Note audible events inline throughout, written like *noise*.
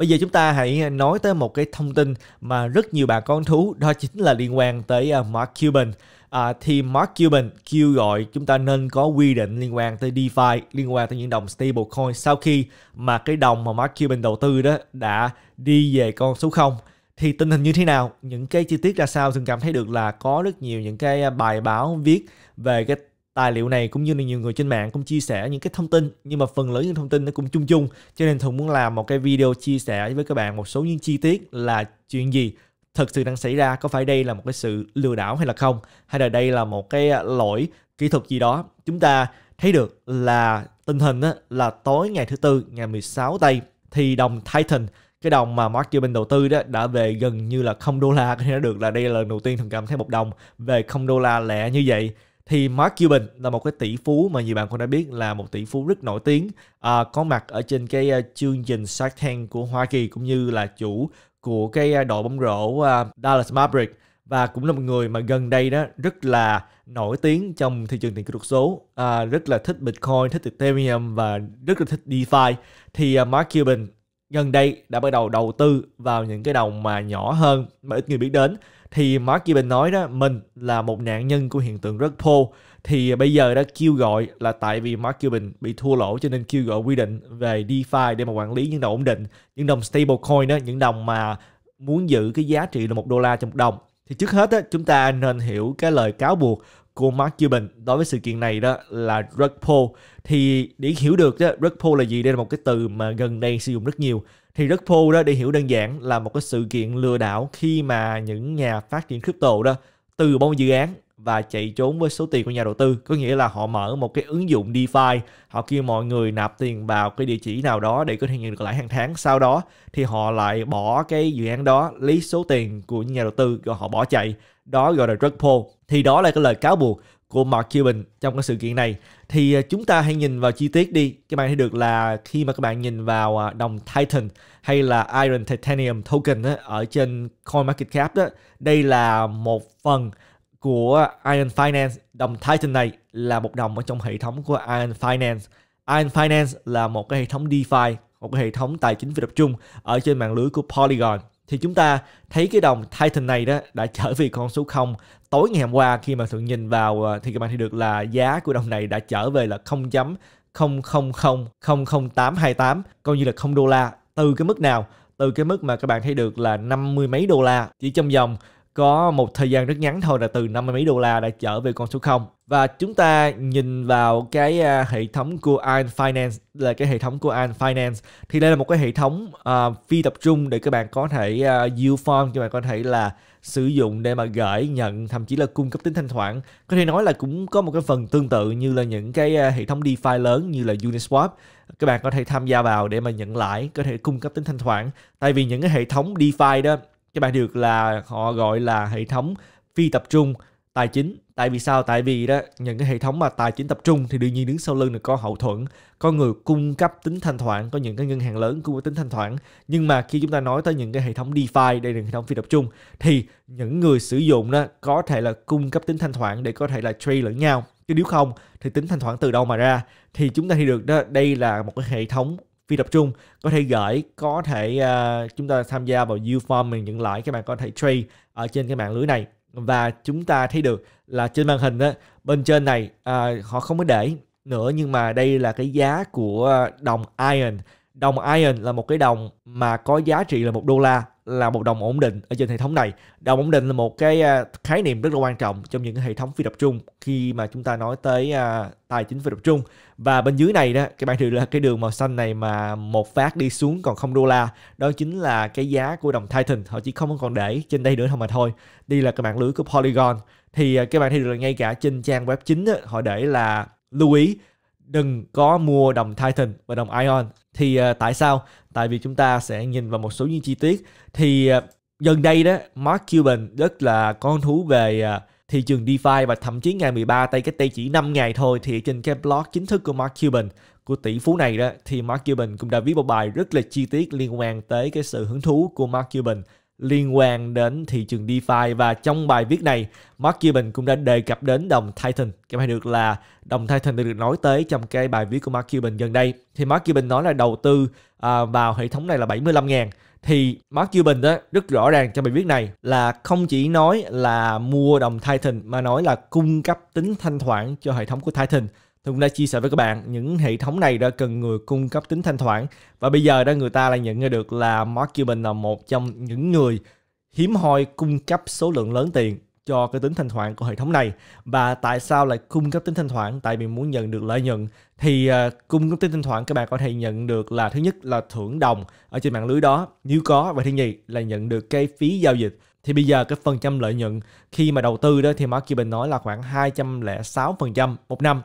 Bây giờ chúng ta hãy nói tới một cái thông tin mà rất nhiều bạn con thú đó chính là liên quan tới à, Mark Cuban. À, thì Mark Cuban kêu gọi chúng ta nên có quy định liên quan tới DeFi, liên quan tới những đồng stablecoin sau khi mà cái đồng mà Mark Cuban đầu tư đó đã đi về con số 0 thì tình hình như thế nào những cái chi tiết ra sao thường cảm thấy được là có rất nhiều những cái à, bài báo viết về cái tài liệu này cũng như là nhiều người trên mạng cũng chia sẻ những cái thông tin nhưng mà phần lớn những thông tin nó cũng chung chung cho nên Thuận muốn làm một cái video chia sẻ với các bạn một số những chi tiết là chuyện gì thực sự đang xảy ra có phải đây là một cái sự lừa đảo hay là không hay là đây là một cái lỗi kỹ thuật gì đó chúng ta thấy được là tình hình là tối ngày thứ tư ngày 16 tây thì đồng Titan cái đồng mà Mark Cuban đầu tư đó đã về gần như là không đô la *laughs* có nó được là đây là lần đầu tiên thằng cảm thấy một đồng về không đô la lẻ như vậy thì Mark Cuban là một cái tỷ phú mà nhiều bạn cũng đã biết là một tỷ phú rất nổi tiếng à, có mặt ở trên cái à, chương trình Shark Tank của Hoa Kỳ cũng như là chủ của cái à, đội bóng rổ uh, Dallas Mavericks và cũng là một người mà gần đây đó rất là nổi tiếng trong thị trường tiền kỹ thuật số à, rất là thích Bitcoin, thích Ethereum và rất là thích DeFi thì uh, Mark Cuban gần đây đã bắt đầu đầu tư vào những cái đồng mà nhỏ hơn mà ít người biết đến thì Mark Cuban nói đó mình là một nạn nhân của hiện tượng rớt poll thì bây giờ đã kêu gọi là tại vì Mark Cuban bị thua lỗ cho nên kêu gọi quy định về DeFi để mà quản lý những đồng ổn định những đồng stablecoin đó những đồng mà muốn giữ cái giá trị là một đô la trong một đồng thì trước hết á, chúng ta nên hiểu cái lời cáo buộc của Mark Cuban đối với sự kiện này đó là rug pull thì để hiểu được đó, rug pull là gì đây là một cái từ mà gần đây sử dụng rất nhiều thì rất Ripple đó để hiểu đơn giản là một cái sự kiện lừa đảo khi mà những nhà phát triển crypto đó từ bỏ dự án và chạy trốn với số tiền của nhà đầu tư có nghĩa là họ mở một cái ứng dụng DeFi họ kêu mọi người nạp tiền vào cái địa chỉ nào đó để có thể nhận được lãi hàng tháng sau đó thì họ lại bỏ cái dự án đó lấy số tiền của nhà đầu tư rồi họ bỏ chạy đó gọi là drug pull thì đó là cái lời cáo buộc của Mark Cuban trong cái sự kiện này thì à, chúng ta hãy nhìn vào chi tiết đi các bạn thấy được là khi mà các bạn nhìn vào đồng à, Titan hay là Iron Titanium Token đó, ở trên CoinMarketCap đó đây là một phần của Iron Finance đồng Titan này là một đồng ở trong hệ thống của Iron Finance Iron Finance là một cái hệ thống DeFi một cái hệ thống tài chính phi tập trung ở trên mạng lưới của Polygon thì chúng ta thấy cái đồng Titan này đó đã trở về con số 0 tối ngày hôm qua khi mà thượng nhìn vào ờ, thì các bạn thấy được là giá của đồng này đã trở về là 0 0000828 coi như là 0 đô la từ cái mức nào từ cái mức mà các bạn thấy được là 50 mấy đô la chỉ trong vòng có một thời gian rất ngắn thôi là từ năm mươi mấy đô la đã trở về con số 0 và chúng ta nhìn vào cái à, hệ thống của Iron Finance là cái hệ thống của Iron Finance thì đây là một cái hệ thống uh, phi tập trung để các bạn có thể uh, à, yield farm các bạn có thể là sử dụng để mà gửi nhận thậm chí là cung cấp tính thanh khoản có thể nói là cũng có một cái phần tương tự như là những cái hệ thống DeFi lớn như là Uniswap các bạn có thể tham gia vào để mà nhận lãi có thể cung cấp tính thanh khoản tại vì những cái hệ thống DeFi đó cái bạn được là họ gọi là hệ thống phi tập trung tài chính tại vì sao tại vì đó những cái hệ thống mà tài chính tập trung thì đương nhiên đứng sau lưng là có hậu thuẫn có người cung cấp tính thanh khoản có những cái ngân hàng lớn cung cấp tính thanh khoản nhưng mà khi chúng ta nói tới những cái hệ thống DeFi đây là hệ thống phi tập trung thì những người sử dụng đó có thể là cung cấp tính thanh khoản để có thể là trade lẫn nhau chứ nếu không thì tính thanh khoản từ đâu mà ra thì chúng ta thì được đó đây là một cái hệ thống phi tập trung có thể gửi có thể uh, chúng ta tham gia vào uform mình nhận lại các bạn có thể trade ở trên cái mạng lưới này và chúng ta thấy được là trên màn hình đó, bên trên này uh, họ không có để nữa nhưng mà đây là cái giá của đồng iron Đồng iron là một cái đồng mà có giá trị là một đô la là một đồng ổn định ở trên hệ thống này. Đồng ổn định là một cái à, khái niệm rất là quan trọng trong những cái hệ thống phi tập trung khi mà chúng ta nói tới à, tài chính phi tập trung. Và bên dưới này đó, các bạn thấy là cái đường màu xanh này mà một phát đi xuống còn không đô la, đó chính là cái giá của đồng Titan, họ chỉ không còn để trên đây nữa thôi mà thôi. Đây là cái mạng lưới của Polygon. Thì à, các bạn thấy được là ngay cả trên trang web chính họ để là lưu ý đừng có mua đồng Titan và đồng Ion. Thì uh, tại sao? Tại vì chúng ta sẽ nhìn vào một số những chi tiết. Thì uh, gần đây đó, Mark Cuban rất là con thú về uh, thị trường DeFi và thậm chí ngày 13 tây cái đây chỉ 5 ngày thôi thì trên cái blog chính thức của Mark Cuban của tỷ phú này đó thì Mark Cuban cũng đã viết một bài rất là chi tiết liên quan tới cái sự hứng thú của Mark Cuban liên quan đến thị trường DeFi và trong bài viết này Mark Cuban cũng đã đề cập đến đồng Titan. Các bạn được là đồng Titan đã được nói tới trong cái bài viết của Mark Cuban gần đây. Thì Mark Cuban nói là đầu tư à, vào hệ thống này là 75 ngàn. Thì Mark Cuban đó rất rõ ràng trong bài viết này là không chỉ nói là mua đồng Titan mà nói là cung cấp tính thanh khoản cho hệ thống của Titan tôi cũng đã chia sẻ với các bạn những hệ thống này đã cần người cung cấp tính thanh khoản và bây giờ đó người ta lại nhận ra được là Mark Cuban là một trong những người hiếm hoi cung cấp số lượng lớn tiền cho cái tính thanh khoản của hệ thống này và tại sao lại cung cấp tính thanh khoản tại vì muốn nhận được lợi nhuận thì ờ, cung cấp tính thanh khoản các bạn có thể nhận được là thứ nhất là thưởng đồng ở trên mạng lưới đó nếu có và thứ nhì là nhận được cái phí giao dịch thì bây giờ cái phần trăm lợi nhuận khi mà đầu tư đó thì Mark Cuban nói là khoảng 206% một năm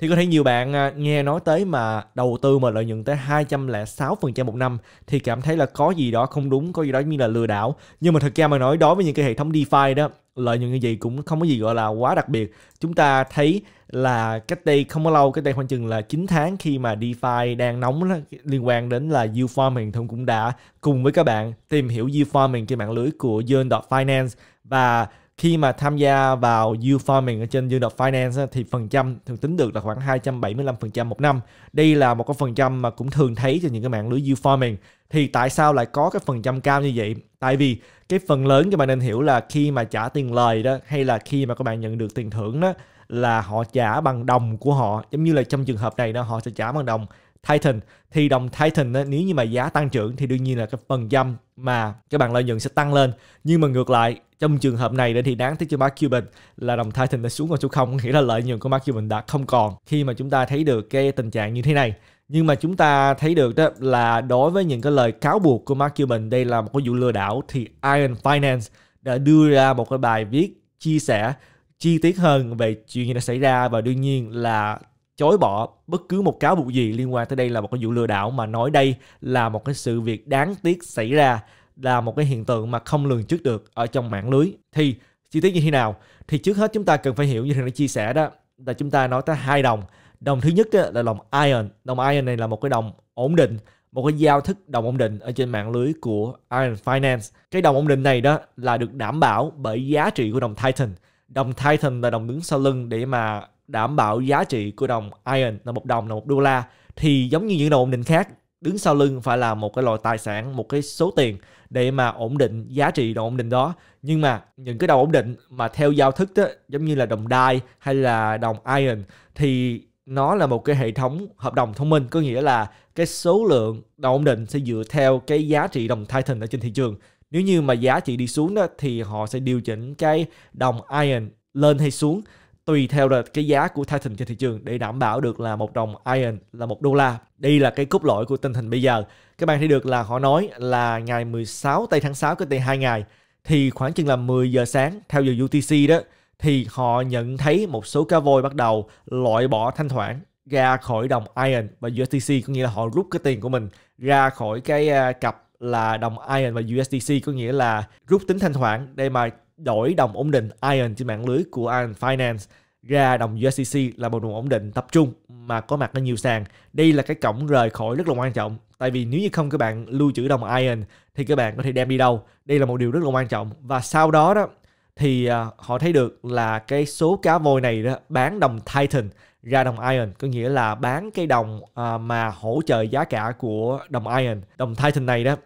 thì có thể nhiều bạn à, nghe nói tới mà đầu tư mà lợi nhuận tới 206% một năm thì cảm thấy là có gì đó không đúng, có gì đó như là lừa đảo. Nhưng mà thật ra mà nói đối với những cái hệ thống DeFi đó, lợi nhuận như vậy cũng không có gì gọi là quá đặc biệt. Chúng ta thấy là cách đây không có lâu, cách đây khoảng chừng là 9 tháng khi mà DeFi đang nóng đó, liên quan đến là YouFarming thông cũng đã cùng với các bạn tìm hiểu YouFarming trên mạng lưới của Yearn.finance và khi mà tham gia vào Farming ở trên Dương Đọc Finance thì phần trăm thường tính được là khoảng 275% một năm. Đây là một cái phần trăm mà cũng thường thấy trên những cái mạng lưới Farming. Thì tại sao lại có cái phần trăm cao như vậy? Tại vì cái phần lớn các bạn nên hiểu là khi mà trả tiền lời đó hay là khi mà các bạn nhận được tiền thưởng đó là họ trả bằng đồng của họ giống như là trong trường hợp này đó họ sẽ trả bằng đồng Titan thì đồng Titan nếu như mà giá tăng trưởng thì đương nhiên là cái phần trăm mà các bạn lợi nhuận sẽ tăng lên nhưng mà ngược lại trong trường hợp này thì đáng tiếc cho Mark Cuban là đồng Titan đã xuống còn số không nghĩa là lợi nhuận của Mark Cuban đã không còn khi mà chúng ta thấy được cái tình trạng như thế này nhưng mà chúng ta thấy được đó là đối với những cái lời cáo buộc của Mark Cuban đây là một cái vụ lừa đảo thì Iron Finance đã đưa ra một cái bài viết chia sẻ chi tiết hơn về chuyện gì đã xảy ra và đương nhiên là chối bỏ bất cứ một cáo buộc gì liên quan tới đây là một cái vụ lừa đảo mà nói đây là một cái sự việc đáng tiếc xảy ra là một cái hiện tượng mà không lường trước được ở trong mạng lưới thì chi tiết như thế nào thì trước hết chúng ta cần phải hiểu như thằng đã chia sẻ đó là chúng ta nói tới hai đồng đồng thứ nhất là đồng iron đồng iron này là một cái đồng ổn định một cái giao thức đồng ổn định ở trên mạng lưới của Iron Finance. Cái đồng ổn định này đó là được đảm bảo bởi giá trị của đồng Titan. Đồng Titan là đồng đứng sau lưng để mà đảm bảo giá trị của đồng iron là một đồng là một đô la thì giống như những đồng ổn định khác đứng sau lưng phải là một cái loại tài sản một cái số tiền để mà ổn định giá trị đồng ổn định đó nhưng mà những cái đồng ổn định mà theo giao thức đó, giống như là đồng đai hay là đồng iron thì nó là một cái hệ thống hợp đồng thông minh có nghĩa là cái số lượng đồng ổn định sẽ dựa theo cái giá trị đồng Titan ở trên thị trường nếu như mà giá trị đi xuống đó thì họ sẽ điều chỉnh cái đồng iron lên hay xuống tùy theo là cái giá của Titan trên thị trường để đảm bảo được là một đồng iron là một đô la. Đây là cái cốt lõi của tình hình bây giờ. Các bạn thấy được là họ nói là ngày 16 tây tháng 6 cái tây 2 ngày thì khoảng chừng là 10 giờ sáng theo giờ UTC đó thì họ nhận thấy một số cá voi bắt đầu loại bỏ thanh khoản ra khỏi đồng iron và USDC có nghĩa là họ rút cái tiền của mình ra khỏi cái à, cặp là đồng iron và USDC có nghĩa là rút tính thanh khoản để mà đổi đồng ổn định Ion trên mạng lưới của Ion Finance ra đồng USDC là một đồng ổn định tập trung mà có mặt ở nhiều sàn. Đây là cái cổng rời khỏi rất là quan trọng. Tại vì nếu như không các bạn lưu trữ đồng Ion thì các bạn có thể đem đi đâu. Đây là một điều rất là quan trọng. Và sau đó đó thì à, họ thấy được là cái số cá voi này đó bán đồng Titan ra đồng Iron, có nghĩa là bán cái đồng à, mà hỗ trợ giá cả của đồng Iron, Đồng Titan này đó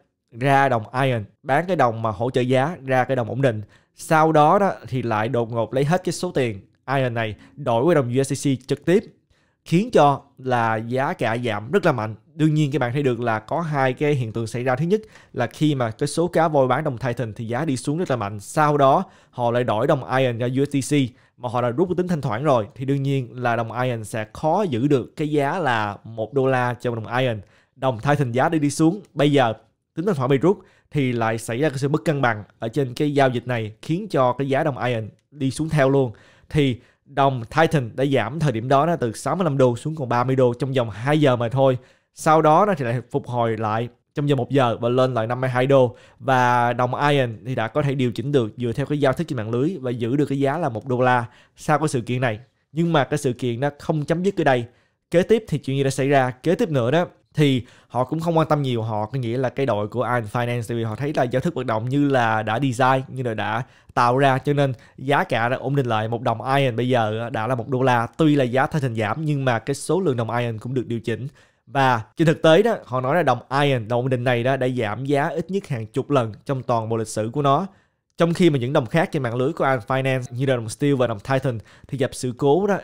ra đồng Iron, bán cái đồng mà hỗ trợ giá ra cái đồng ổn định sau đó đó thì lại đột ngột lấy hết cái số tiền Iron này đổi qua đồng USDC trực tiếp khiến cho là giá cả giảm rất là mạnh. Đương nhiên các bạn thấy được là có hai cái hiện tượng xảy ra. Thứ nhất là khi mà cái số cá voi bán đồng Titan thì giá đi xuống rất là mạnh. Sau đó họ lại đổi đồng Iron ra USDC mà họ đã rút cái tính thanh khoản rồi thì đương nhiên là đồng Iron sẽ khó giữ được cái giá là một đô la cho đồng Iron. Đồng Titan giá đi đi xuống. Bây giờ tính thanh khoản bị rút thì lại xảy ra cái sự bất cân bằng ở trên cái giao dịch này khiến cho cái giá đồng Iron đi xuống theo luôn thì đồng Titan đã giảm thời điểm đó nó từ 65 đô xuống còn 30 đô trong vòng 2 giờ mà thôi sau đó nó thì lại phục hồi lại trong vòng 1 giờ và lên lại 52 đô và đồng Iron thì đã có thể điều chỉnh được dựa theo cái giao thức trên mạng lưới và giữ được cái giá là 1 đô la sau cái sự kiện này nhưng mà cái sự kiện nó không chấm dứt ở đây kế tiếp thì chuyện gì đã xảy ra kế tiếp nữa đó thì họ cũng không quan tâm nhiều họ có nghĩa là cái đội của Iron Finance vì họ thấy là giao thức vận động như là đã design như là đã tạo ra cho nên giá cả đã ổn định lại một đồng Iron bây giờ đã là một đô la tuy là giá thay hình giảm nhưng mà cái số lượng đồng Iron cũng được điều chỉnh và trên thực tế đó họ nói là đồng Iron đồng ổn định này đó đã giảm giá ít nhất hàng chục lần trong toàn bộ lịch sử của nó trong khi mà những đồng khác trên mạng lưới của Iron Finance như là đồng Steel và đồng Titan thì gặp sự cố đó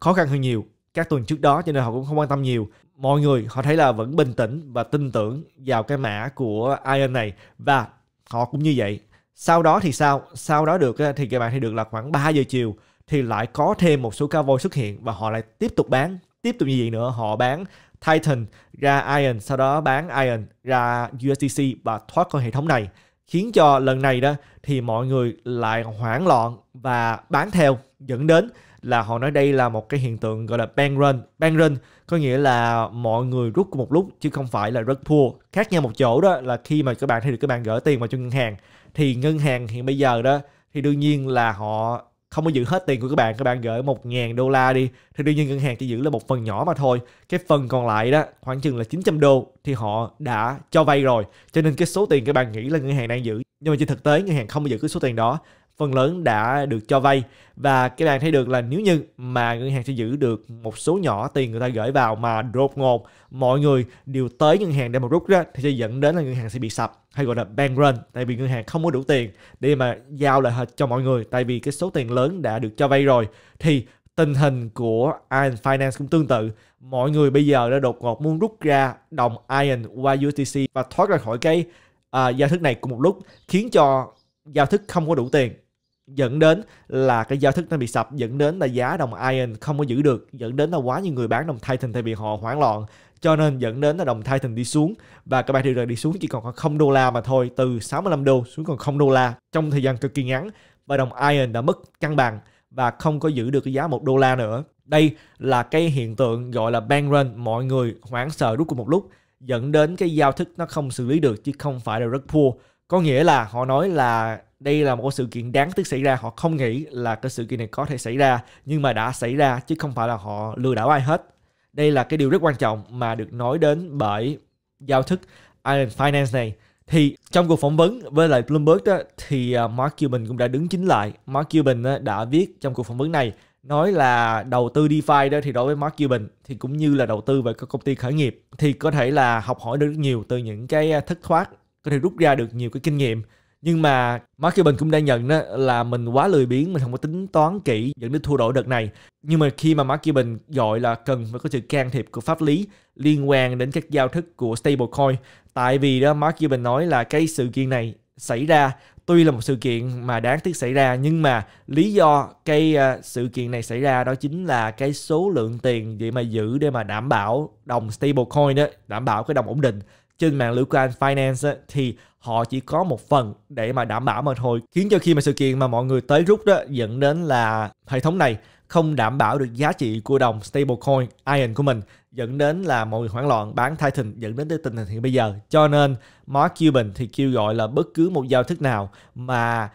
khó khăn hơn nhiều các tuần trước đó cho nên họ cũng không quan tâm nhiều mọi người họ thấy là vẫn bình tĩnh và tin tưởng vào cái mã của Ion này và họ cũng như vậy sau đó thì sao sau đó được thì các bạn thì được là khoảng 3 giờ chiều thì lại có thêm một số cao voi xuất hiện và họ lại tiếp tục bán tiếp tục như vậy nữa họ bán Titan ra Ion sau đó bán Ion ra USDC và thoát khỏi hệ thống này khiến cho lần này đó thì mọi người lại hoảng loạn và bán theo dẫn đến là họ nói đây là một cái hiện tượng gọi là bank run. Bank run có nghĩa là mọi người rút cùng một lúc chứ không phải là rất poor. Khác nhau một chỗ đó là khi mà các bạn thấy được các bạn gửi tiền vào cho ngân hàng thì ngân hàng hiện bây giờ đó thì đương nhiên là họ không có giữ hết tiền của các bạn các bạn gửi 1.000 đô la đi thì đương nhiên ngân hàng chỉ giữ là một phần nhỏ mà thôi cái phần còn lại đó khoảng chừng là 900 đô thì họ đã cho vay rồi cho nên cái số tiền các bạn nghĩ là ngân hàng đang giữ nhưng mà trên thực tế ngân hàng không có giữ cái số tiền đó phần lớn đã được cho vay và các bạn thấy được là nếu như mà ngân hàng sẽ giữ được một số nhỏ tiền người ta gửi vào mà đột ngột mọi người đều tới ngân hàng để mà rút ra thì sẽ dẫn đến là ngân hàng sẽ bị sập hay gọi là bank run tại vì ngân hàng không có đủ tiền để mà giao lại cho mọi người tại vì cái số tiền lớn đã được cho vay rồi thì tình hình của Iron Finance cũng tương tự. Mọi người bây giờ đã đột ngột muốn rút ra đồng Iron qua và thoát ra khỏi cái uh, giao thức này cùng một lúc khiến cho giao thức không có đủ tiền dẫn đến là cái giao thức nó bị sập dẫn đến là giá đồng iron không có giữ được dẫn đến là quá nhiều người bán đồng titan tại vì họ hoảng loạn cho nên dẫn đến là đồng Titan đi xuống và các bạn thị trường đi xuống chỉ còn không đô la mà thôi từ 65 đô xuống còn không đô la trong thời gian cực kỳ ngắn và đồng Iron đã mất cân bằng và không có giữ được cái giá một đô la nữa. Đây là cái hiện tượng gọi là bank run, mọi người hoảng sợ rút cùng một lúc dẫn đến cái giao thức nó không xử lý được chứ không phải là rất poor. Có nghĩa là họ nói là đây là một sự kiện đáng tiếc xảy ra họ không nghĩ là cái sự kiện này có thể xảy ra nhưng mà đã xảy ra chứ không phải là họ lừa đảo ai hết đây là cái điều rất quan trọng mà được nói đến bởi giao thức Island Finance này thì trong cuộc phỏng vấn với lại Bloomberg đó, thì à, Mark Cuban cũng đã đứng chính lại Mark Cuban đã viết trong cuộc phỏng vấn này nói là đầu tư DeFi đó thì đối với Mark Cuban thì cũng như là đầu tư về các công ty khởi nghiệp thì có thể là học hỏi được rất nhiều từ những cái à, thất thoát có thể rút ra được nhiều cái kinh nghiệm nhưng mà Mark Cuban cũng đã nhận đó là mình quá lười biếng mình không có tính toán kỹ dẫn đến thua đổi đợt này nhưng mà khi mà Mark Cuban gọi là cần phải có sự can thiệp của pháp lý liên quan đến các giao thức của stablecoin tại vì đó Mark Cuban nói là cái sự kiện này xảy ra tuy là một sự kiện mà đáng tiếc xảy ra nhưng mà lý do cái ờ, sự kiện này xảy ra đó chính là cái số lượng tiền vậy mà giữ để mà đảm bảo đồng stablecoin đó đảm bảo cái đồng ổn định trên mạng lữ Ukraine Finance á, thì họ chỉ có một phần để mà đảm bảo mà thôi khiến cho khi mà sự kiện mà mọi người tới rút đó dẫn đến là hệ thống này không đảm bảo được giá trị của đồng stablecoin iron của mình dẫn đến là mọi người hoảng loạn bán Titan dẫn đến tới tình hình hiện bây giờ cho nên Mark Cuban thì kêu gọi là bất cứ một giao thức nào mà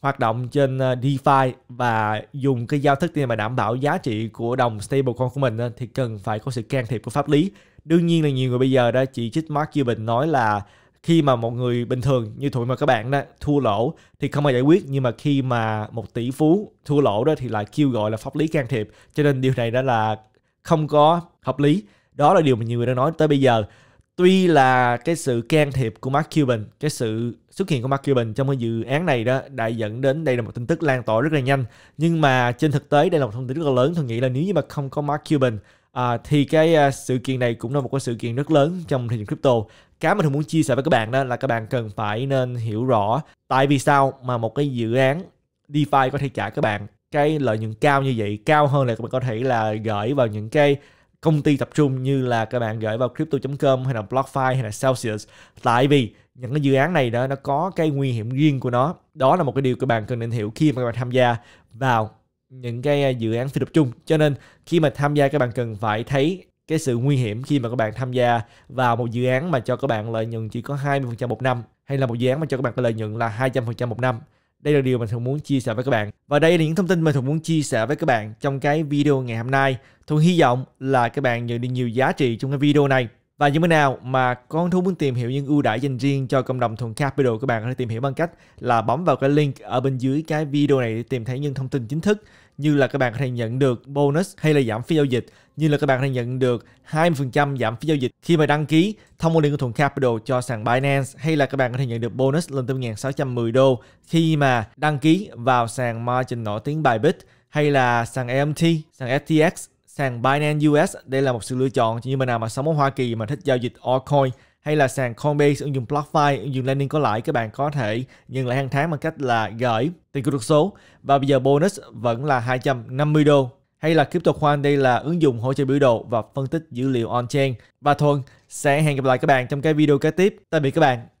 hoạt động trên ờ, DeFi và dùng cái giao thức để mà đảm bảo giá trị của đồng stablecoin của mình thì cần phải có sự can thiệp của pháp lý đương nhiên là nhiều người bây giờ đó chỉ trích Mark Cuban nói là khi mà một người bình thường như tụi mà các bạn đó thua lỗ thì không ai giải quyết nhưng mà khi mà một tỷ phú thua lỗ đó thì lại kêu gọi là pháp lý can thiệp cho nên điều này đó là không có hợp lý đó là điều mà nhiều người đã nói tới bây giờ tuy là cái sự can thiệp của Mark Cuban cái sự xuất hiện của Mark Cuban trong cái dự án này đó đã dẫn đến đây là một tin tức lan tỏa rất là nhanh nhưng mà trên thực tế đây là một thông tin rất là lớn tôi nghĩ là nếu như mà không có Mark Cuban À, thì cái uh, sự kiện này cũng là một cái sự kiện rất lớn trong thị trường crypto. Cái mà thường muốn chia sẻ với các bạn đó là các bạn cần phải nên hiểu rõ tại vì sao mà một cái dự án DeFi có thể trả các bạn cái lợi nhuận cao như vậy, cao hơn là các bạn có thể là gửi vào những cái công ty tập trung như là các bạn gửi vào crypto.com hay là BlockFi hay là Celsius tại vì những cái dự án này đó nó có cái nguy hiểm riêng của nó đó là một cái điều các bạn cần nên hiểu khi mà các bạn tham gia vào những cái à, dự án phi tập trung cho nên khi mà tham gia các bạn cần phải thấy cái sự nguy hiểm khi mà các bạn tham gia vào một dự án mà cho các bạn lợi nhuận chỉ có 20% một năm hay là một dự án mà cho các bạn có lợi nhuận là 200% một năm. Đây là điều mình thường muốn chia sẻ với các bạn. Và đây là những thông tin mình thường muốn chia sẻ với các bạn trong cái video ngày hôm nay. Thuận hy vọng là các bạn nhận được nhiều giá trị trong cái video này. Và như thế nào mà con thú muốn tìm hiểu những ưu đãi dành riêng cho cộng đồng thuần Capital, các bạn có thể tìm hiểu bằng cách là bấm vào cái link ở bên dưới cái video này để tìm thấy những thông tin chính thức như là các bạn có thể nhận được bonus hay là giảm phí giao dịch như là các bạn có thể nhận được 20% giảm phí giao dịch khi mà đăng ký thông qua liên của thuần Capital cho sàn Binance hay là các bạn có thể nhận được bonus lên tới 1.610 đô khi mà đăng ký vào sàn margin nổi tiếng Bybit hay là sàn amt sàn FTX Sàn Binance US đây là một sự lựa chọn Như những nào mà sống ở Hoa Kỳ mà thích giao dịch altcoin hay là sàn Coinbase, ứng dụng BlockFi, ứng dụng lightning có lãi các bạn có thể nhận lại hàng tháng bằng cách là gửi tiền kỹ thuật số và bây giờ bonus vẫn là 250 đô hay là CryptoQuant đây là ứng dụng hỗ trợ biểu đồ và phân tích dữ liệu on-chain. Và Thuần sẽ hẹn gặp lại các bạn trong cái video kế tiếp. Tạm biệt các bạn.